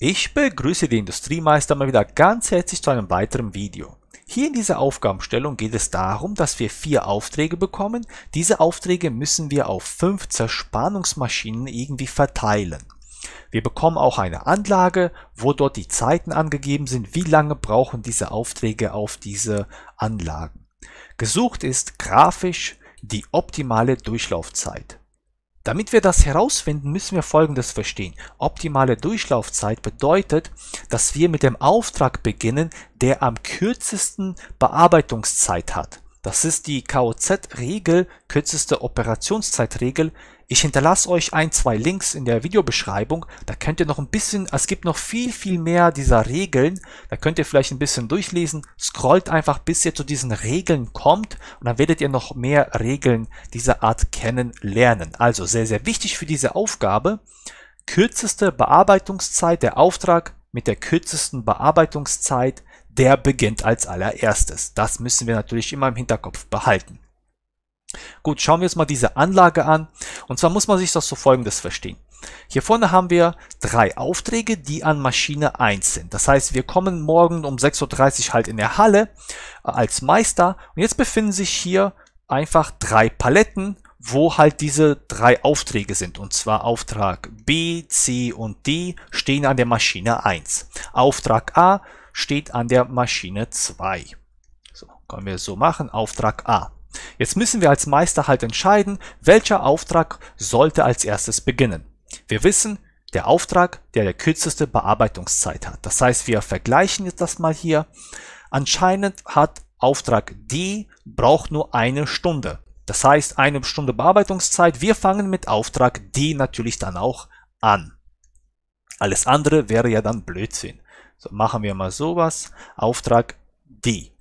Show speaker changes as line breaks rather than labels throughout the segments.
Ich begrüße den Industriemeister mal wieder ganz herzlich zu einem weiteren Video. Hier in dieser Aufgabenstellung geht es darum, dass wir vier Aufträge bekommen. Diese Aufträge müssen wir auf fünf Zerspannungsmaschinen irgendwie verteilen. Wir bekommen auch eine Anlage, wo dort die Zeiten angegeben sind, wie lange brauchen diese Aufträge auf diese Anlagen. Gesucht ist grafisch die optimale Durchlaufzeit. Damit wir das herausfinden, müssen wir Folgendes verstehen. Optimale Durchlaufzeit bedeutet, dass wir mit dem Auftrag beginnen, der am kürzesten Bearbeitungszeit hat. Das ist die KOZ-Regel, kürzeste Operationszeitregel, ich hinterlasse euch ein, zwei Links in der Videobeschreibung. Da könnt ihr noch ein bisschen, es gibt noch viel, viel mehr dieser Regeln. Da könnt ihr vielleicht ein bisschen durchlesen. Scrollt einfach, bis ihr zu diesen Regeln kommt. Und dann werdet ihr noch mehr Regeln dieser Art kennenlernen. Also sehr, sehr wichtig für diese Aufgabe. Kürzeste Bearbeitungszeit, der Auftrag mit der kürzesten Bearbeitungszeit, der beginnt als allererstes. Das müssen wir natürlich immer im Hinterkopf behalten. Gut, schauen wir uns mal diese Anlage an. Und zwar muss man sich das so folgendes verstehen. Hier vorne haben wir drei Aufträge, die an Maschine 1 sind. Das heißt, wir kommen morgen um 6.30 Uhr halt in der Halle äh, als Meister. Und jetzt befinden sich hier einfach drei Paletten, wo halt diese drei Aufträge sind. Und zwar Auftrag B, C und D stehen an der Maschine 1. Auftrag A steht an der Maschine 2. So, können wir so machen. Auftrag A. Jetzt müssen wir als Meister halt entscheiden, welcher Auftrag sollte als erstes beginnen. Wir wissen, der Auftrag, der der kürzeste Bearbeitungszeit hat. Das heißt, wir vergleichen jetzt das mal hier. Anscheinend hat Auftrag D braucht nur eine Stunde. Das heißt, eine Stunde Bearbeitungszeit. Wir fangen mit Auftrag D natürlich dann auch an. Alles andere wäre ja dann Blödsinn. So, machen wir mal sowas. Auftrag D.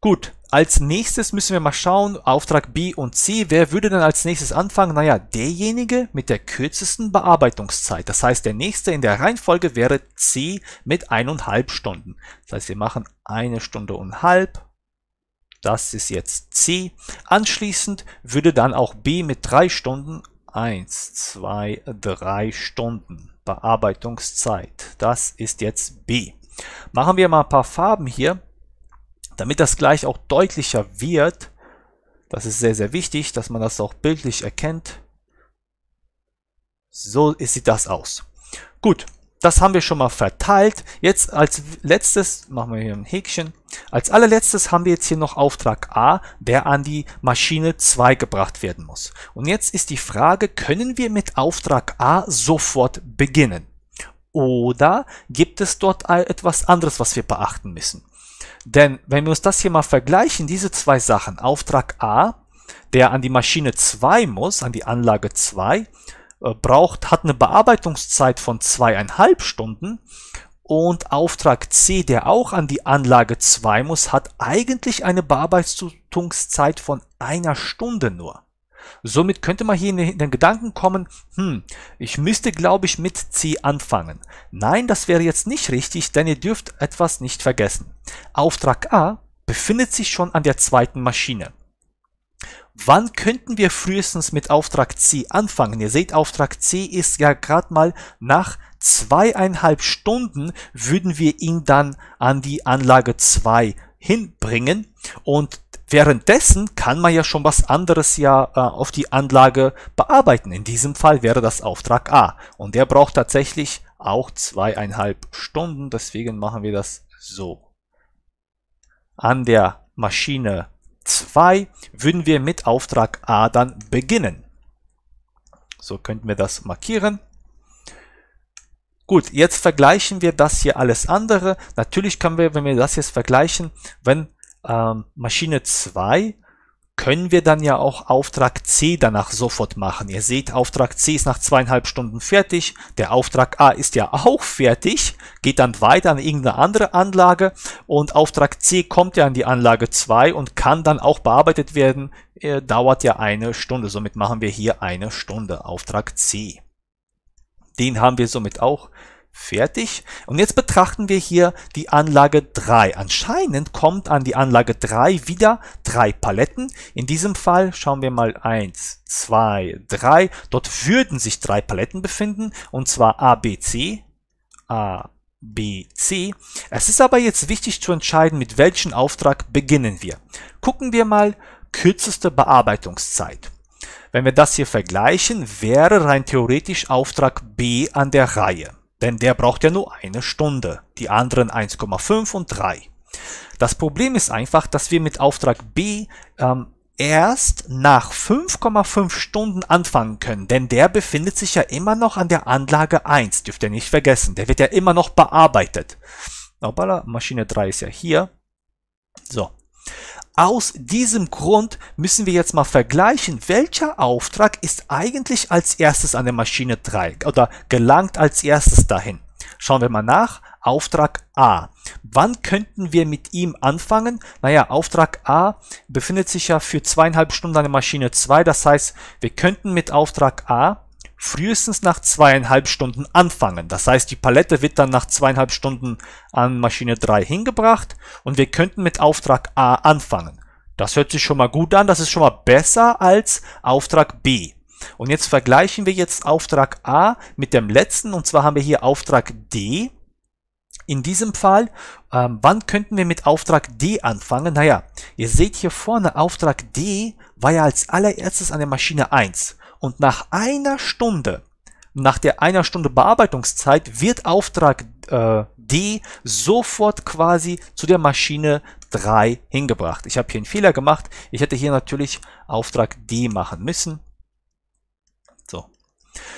Gut, als nächstes müssen wir mal schauen, Auftrag B und C, wer würde denn als nächstes anfangen? Naja, derjenige mit der kürzesten Bearbeitungszeit. Das heißt, der nächste in der Reihenfolge wäre C mit eineinhalb Stunden. Das heißt, wir machen eine Stunde und halb. Das ist jetzt C. Anschließend würde dann auch B mit drei Stunden, eins, zwei, drei Stunden Bearbeitungszeit. Das ist jetzt B. Machen wir mal ein paar Farben hier. Damit das gleich auch deutlicher wird, das ist sehr, sehr wichtig, dass man das auch bildlich erkennt. So sieht das aus. Gut, das haben wir schon mal verteilt. Jetzt als letztes, machen wir hier ein Häkchen, als allerletztes haben wir jetzt hier noch Auftrag A, der an die Maschine 2 gebracht werden muss. Und jetzt ist die Frage, können wir mit Auftrag A sofort beginnen? Oder gibt es dort etwas anderes, was wir beachten müssen? Denn wenn wir uns das hier mal vergleichen, diese zwei Sachen, Auftrag A, der an die Maschine 2 muss, an die Anlage 2, äh, braucht, hat eine Bearbeitungszeit von zweieinhalb Stunden und Auftrag C, der auch an die Anlage 2 muss, hat eigentlich eine Bearbeitungszeit von einer Stunde nur. Somit könnte man hier in den Gedanken kommen, hm, ich müsste glaube ich mit C anfangen. Nein, das wäre jetzt nicht richtig, denn ihr dürft etwas nicht vergessen. Auftrag A befindet sich schon an der zweiten Maschine. Wann könnten wir frühestens mit Auftrag C anfangen? Ihr seht, Auftrag C ist ja gerade mal nach zweieinhalb Stunden würden wir ihn dann an die Anlage 2 hinbringen und Währenddessen kann man ja schon was anderes ja äh, auf die Anlage bearbeiten. In diesem Fall wäre das Auftrag A. Und der braucht tatsächlich auch zweieinhalb Stunden. Deswegen machen wir das so. An der Maschine 2 würden wir mit Auftrag A dann beginnen. So könnten wir das markieren. Gut, jetzt vergleichen wir das hier alles andere. Natürlich können wir, wenn wir das jetzt vergleichen, wenn ähm, Maschine 2 können wir dann ja auch Auftrag C danach sofort machen. Ihr seht, Auftrag C ist nach zweieinhalb Stunden fertig. Der Auftrag A ist ja auch fertig, geht dann weiter an irgendeine andere Anlage und Auftrag C kommt ja an die Anlage 2 und kann dann auch bearbeitet werden. Er äh, dauert ja eine Stunde. Somit machen wir hier eine Stunde Auftrag C. Den haben wir somit auch Fertig. Und jetzt betrachten wir hier die Anlage 3. Anscheinend kommt an die Anlage 3 wieder drei Paletten. In diesem Fall schauen wir mal 1, 2, 3. Dort würden sich drei Paletten befinden, und zwar A, B, C, A, B, C. Es ist aber jetzt wichtig zu entscheiden, mit welchem Auftrag beginnen wir. Gucken wir mal kürzeste Bearbeitungszeit. Wenn wir das hier vergleichen, wäre rein theoretisch Auftrag B an der Reihe. Denn der braucht ja nur eine Stunde, die anderen 1,5 und 3. Das Problem ist einfach, dass wir mit Auftrag B ähm, erst nach 5,5 Stunden anfangen können, denn der befindet sich ja immer noch an der Anlage 1, dürft ihr nicht vergessen. Der wird ja immer noch bearbeitet. Obala, Maschine 3 ist ja hier. So, aus diesem Grund müssen wir jetzt mal vergleichen, welcher Auftrag ist eigentlich als erstes an der Maschine 3 oder gelangt als erstes dahin. Schauen wir mal nach. Auftrag A. Wann könnten wir mit ihm anfangen? Naja, Auftrag A befindet sich ja für zweieinhalb Stunden an der Maschine 2. Das heißt, wir könnten mit Auftrag A frühestens nach zweieinhalb Stunden anfangen. Das heißt, die Palette wird dann nach zweieinhalb Stunden an Maschine 3 hingebracht und wir könnten mit Auftrag A anfangen. Das hört sich schon mal gut an, das ist schon mal besser als Auftrag B. Und jetzt vergleichen wir jetzt Auftrag A mit dem letzten und zwar haben wir hier Auftrag D. In diesem Fall, ähm, wann könnten wir mit Auftrag D anfangen? Naja, ihr seht hier vorne, Auftrag D war ja als allererstes an der Maschine 1. Und nach einer Stunde, nach der einer Stunde Bearbeitungszeit, wird Auftrag äh, D sofort quasi zu der Maschine 3 hingebracht. Ich habe hier einen Fehler gemacht. Ich hätte hier natürlich Auftrag D machen müssen. So,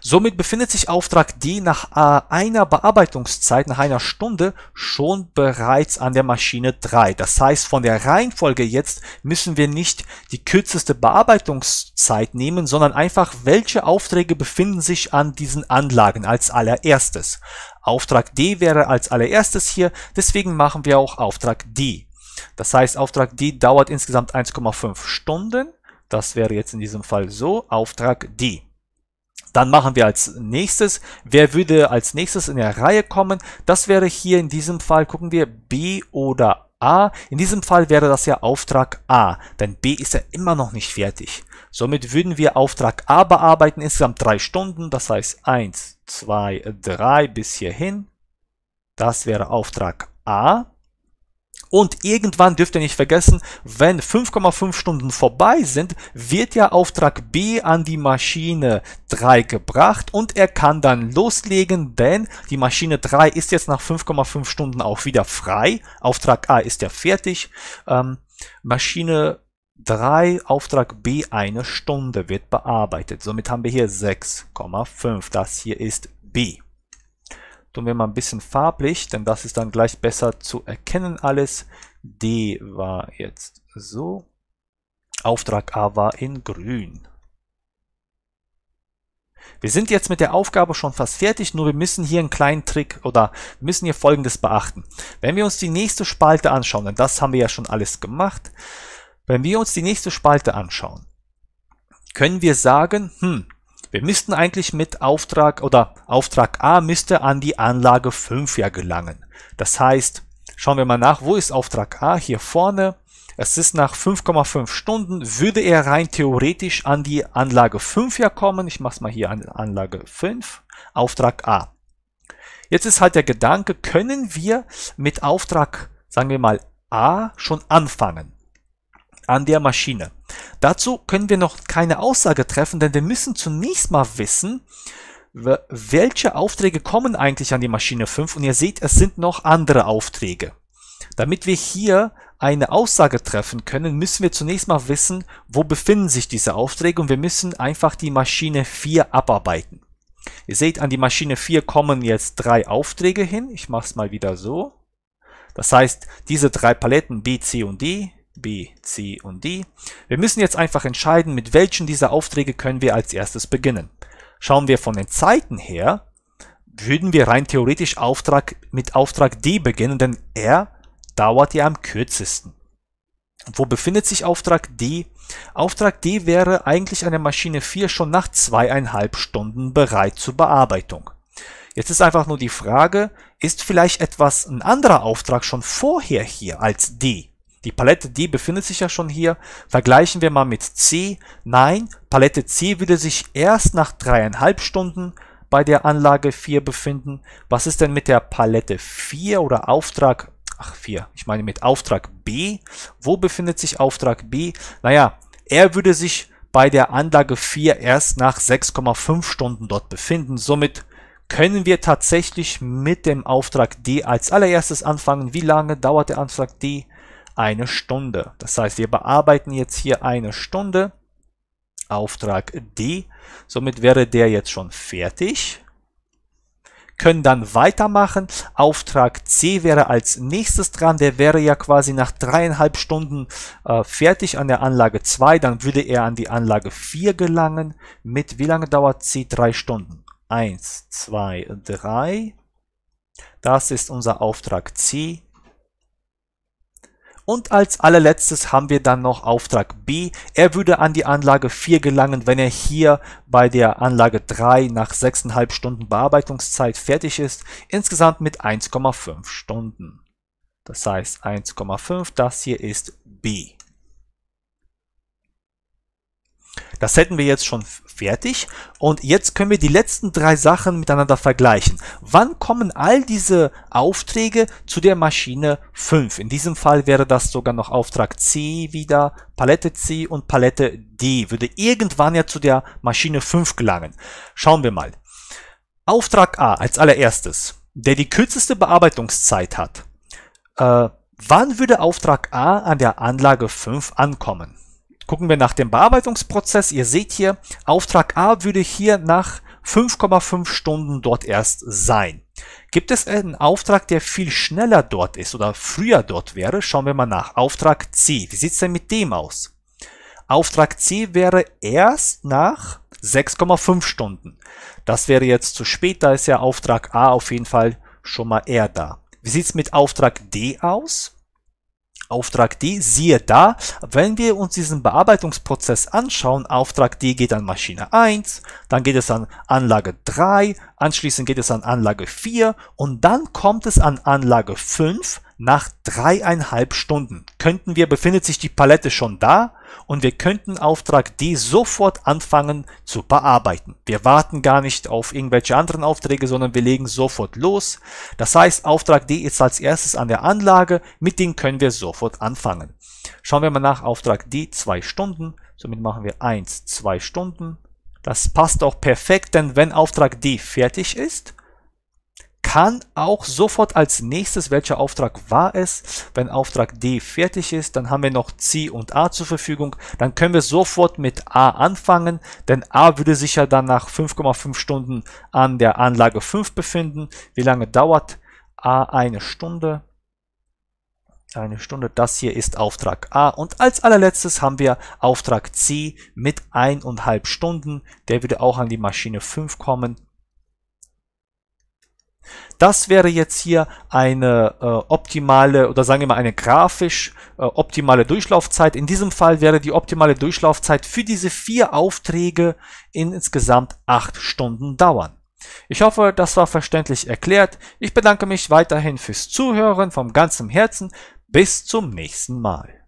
Somit befindet sich Auftrag D nach äh, einer Bearbeitungszeit, nach einer Stunde, schon bereits an der Maschine 3. Das heißt, von der Reihenfolge jetzt müssen wir nicht die kürzeste Bearbeitungszeit nehmen, sondern einfach, welche Aufträge befinden sich an diesen Anlagen als allererstes. Auftrag D wäre als allererstes hier, deswegen machen wir auch Auftrag D. Das heißt, Auftrag D dauert insgesamt 1,5 Stunden. Das wäre jetzt in diesem Fall so, Auftrag D. Dann machen wir als nächstes, wer würde als nächstes in der Reihe kommen? Das wäre hier in diesem Fall, gucken wir, B oder A. In diesem Fall wäre das ja Auftrag A, denn B ist ja immer noch nicht fertig. Somit würden wir Auftrag A bearbeiten, insgesamt drei Stunden, das heißt 1, 2, 3 bis hierhin. Das wäre Auftrag A. Und irgendwann dürft ihr nicht vergessen, wenn 5,5 Stunden vorbei sind, wird ja Auftrag B an die Maschine 3 gebracht und er kann dann loslegen, denn die Maschine 3 ist jetzt nach 5,5 Stunden auch wieder frei. Auftrag A ist ja fertig. Ähm, Maschine 3, Auftrag B, eine Stunde wird bearbeitet. Somit haben wir hier 6,5. Das hier ist B. Tun wir mal ein bisschen farblich, denn das ist dann gleich besser zu erkennen alles. D war jetzt so. Auftrag A war in grün. Wir sind jetzt mit der Aufgabe schon fast fertig, nur wir müssen hier einen kleinen Trick oder müssen hier folgendes beachten. Wenn wir uns die nächste Spalte anschauen, denn das haben wir ja schon alles gemacht, wenn wir uns die nächste Spalte anschauen, können wir sagen, hm, wir müssten eigentlich mit Auftrag oder Auftrag A müsste an die Anlage 5 ja gelangen. Das heißt, schauen wir mal nach, wo ist Auftrag A? Hier vorne. Es ist nach 5,5 Stunden, würde er rein theoretisch an die Anlage 5 ja kommen. Ich mache es mal hier an Anlage 5, Auftrag A. Jetzt ist halt der Gedanke, können wir mit Auftrag, sagen wir mal, A schon anfangen an der Maschine? Dazu können wir noch keine Aussage treffen, denn wir müssen zunächst mal wissen, welche Aufträge kommen eigentlich an die Maschine 5 und ihr seht, es sind noch andere Aufträge. Damit wir hier eine Aussage treffen können, müssen wir zunächst mal wissen, wo befinden sich diese Aufträge und wir müssen einfach die Maschine 4 abarbeiten. Ihr seht, an die Maschine 4 kommen jetzt drei Aufträge hin. Ich mache es mal wieder so. Das heißt, diese drei Paletten B, C und D B, C und D. Wir müssen jetzt einfach entscheiden, mit welchen dieser Aufträge können wir als erstes beginnen. Schauen wir von den Zeiten her, würden wir rein theoretisch Auftrag mit Auftrag D beginnen, denn R dauert ja am kürzesten. Wo befindet sich Auftrag D? Auftrag D wäre eigentlich an der Maschine 4 schon nach zweieinhalb Stunden bereit zur Bearbeitung. Jetzt ist einfach nur die Frage, ist vielleicht etwas ein anderer Auftrag schon vorher hier als D? Die Palette D befindet sich ja schon hier. Vergleichen wir mal mit C. Nein, Palette C würde sich erst nach dreieinhalb Stunden bei der Anlage 4 befinden. Was ist denn mit der Palette 4 oder Auftrag ach 4, ich meine mit Auftrag B. Wo befindet sich Auftrag B? Naja, er würde sich bei der Anlage 4 erst nach 6,5 Stunden dort befinden. Somit können wir tatsächlich mit dem Auftrag D als allererstes anfangen. Wie lange dauert der Auftrag D? eine Stunde. Das heißt, wir bearbeiten jetzt hier eine Stunde. Auftrag D. Somit wäre der jetzt schon fertig. Können dann weitermachen. Auftrag C wäre als nächstes dran. Der wäre ja quasi nach dreieinhalb Stunden äh, fertig an der Anlage 2. Dann würde er an die Anlage 4 gelangen. Mit wie lange dauert C? Drei Stunden. Eins, zwei, drei. Das ist unser Auftrag C. Und als allerletztes haben wir dann noch Auftrag B. Er würde an die Anlage 4 gelangen, wenn er hier bei der Anlage 3 nach 6,5 Stunden Bearbeitungszeit fertig ist, insgesamt mit 1,5 Stunden. Das heißt 1,5, das hier ist B. Das hätten wir jetzt schon fertig und jetzt können wir die letzten drei Sachen miteinander vergleichen. Wann kommen all diese Aufträge zu der Maschine 5? In diesem Fall wäre das sogar noch Auftrag C wieder, Palette C und Palette D würde irgendwann ja zu der Maschine 5 gelangen. Schauen wir mal. Auftrag A als allererstes, der die kürzeste Bearbeitungszeit hat. Äh, wann würde Auftrag A an der Anlage 5 ankommen? Gucken wir nach dem Bearbeitungsprozess. Ihr seht hier, Auftrag A würde hier nach 5,5 Stunden dort erst sein. Gibt es einen Auftrag, der viel schneller dort ist oder früher dort wäre? Schauen wir mal nach. Auftrag C. Wie sieht es denn mit dem aus? Auftrag C wäre erst nach 6,5 Stunden. Das wäre jetzt zu spät, da ist ja Auftrag A auf jeden Fall schon mal eher da. Wie sieht es mit Auftrag D aus? Auftrag D, siehe da, wenn wir uns diesen Bearbeitungsprozess anschauen, Auftrag D geht an Maschine 1, dann geht es an Anlage 3, anschließend geht es an Anlage 4 und dann kommt es an Anlage 5 nach dreieinhalb Stunden. Könnten wir, befindet sich die Palette schon da? und wir könnten Auftrag D sofort anfangen zu bearbeiten. Wir warten gar nicht auf irgendwelche anderen Aufträge, sondern wir legen sofort los. Das heißt, Auftrag D ist als erstes an der Anlage, mit dem können wir sofort anfangen. Schauen wir mal nach Auftrag D, zwei Stunden. Somit machen wir eins, zwei Stunden. Das passt auch perfekt, denn wenn Auftrag D fertig ist, kann auch sofort als nächstes, welcher Auftrag war es, wenn Auftrag D fertig ist, dann haben wir noch C und A zur Verfügung, dann können wir sofort mit A anfangen, denn A würde sich ja dann nach 5,5 Stunden an der Anlage 5 befinden. Wie lange dauert A? Eine Stunde. Eine Stunde, das hier ist Auftrag A. Und als allerletztes haben wir Auftrag C mit eineinhalb Stunden. Der würde auch an die Maschine 5 kommen. Das wäre jetzt hier eine äh, optimale oder sagen wir mal eine grafisch äh, optimale Durchlaufzeit. In diesem Fall wäre die optimale Durchlaufzeit für diese vier Aufträge in insgesamt acht Stunden dauern. Ich hoffe, das war verständlich erklärt. Ich bedanke mich weiterhin fürs Zuhören vom ganzem Herzen. Bis zum nächsten Mal.